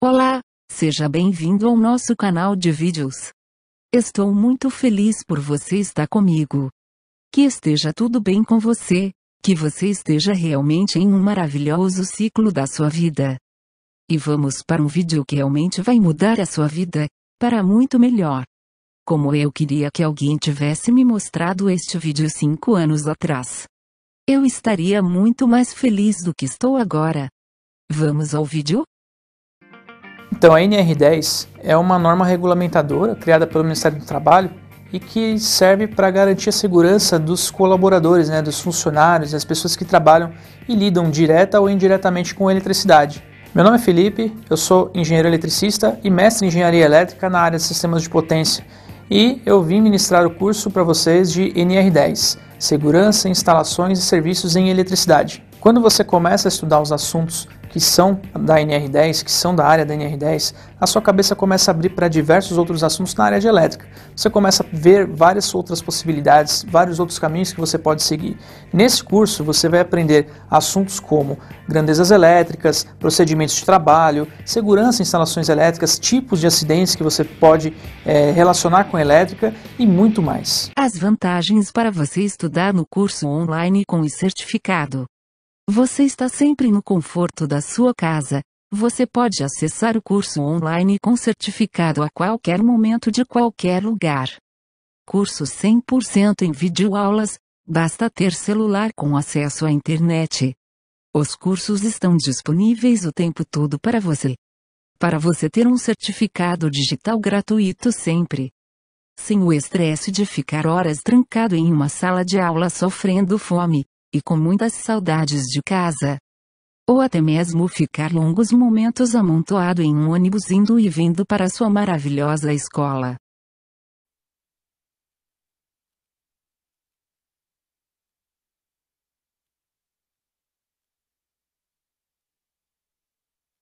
Olá, seja bem-vindo ao nosso canal de vídeos. Estou muito feliz por você estar comigo. Que esteja tudo bem com você, que você esteja realmente em um maravilhoso ciclo da sua vida. E vamos para um vídeo que realmente vai mudar a sua vida, para muito melhor. Como eu queria que alguém tivesse me mostrado este vídeo cinco anos atrás. Eu estaria muito mais feliz do que estou agora. Vamos ao vídeo? Então, a NR10 é uma norma regulamentadora criada pelo Ministério do Trabalho e que serve para garantir a segurança dos colaboradores, né, dos funcionários, das pessoas que trabalham e lidam direta ou indiretamente com eletricidade. Meu nome é Felipe, eu sou engenheiro eletricista e mestre em engenharia elétrica na área de sistemas de potência e eu vim ministrar o curso para vocês de NR10, Segurança, Instalações e Serviços em Eletricidade. Quando você começa a estudar os assuntos que são da NR10, que são da área da NR10, a sua cabeça começa a abrir para diversos outros assuntos na área de elétrica. Você começa a ver várias outras possibilidades, vários outros caminhos que você pode seguir. Nesse curso, você vai aprender assuntos como grandezas elétricas, procedimentos de trabalho, segurança em instalações elétricas, tipos de acidentes que você pode é, relacionar com elétrica e muito mais. As vantagens para você estudar no curso online com o certificado. Você está sempre no conforto da sua casa. Você pode acessar o curso online com certificado a qualquer momento de qualquer lugar. Curso 100% em videoaulas, basta ter celular com acesso à internet. Os cursos estão disponíveis o tempo todo para você. Para você ter um certificado digital gratuito sempre. Sem o estresse de ficar horas trancado em uma sala de aula sofrendo fome e com muitas saudades de casa. Ou até mesmo ficar longos momentos amontoado em um ônibus indo e vindo para sua maravilhosa escola.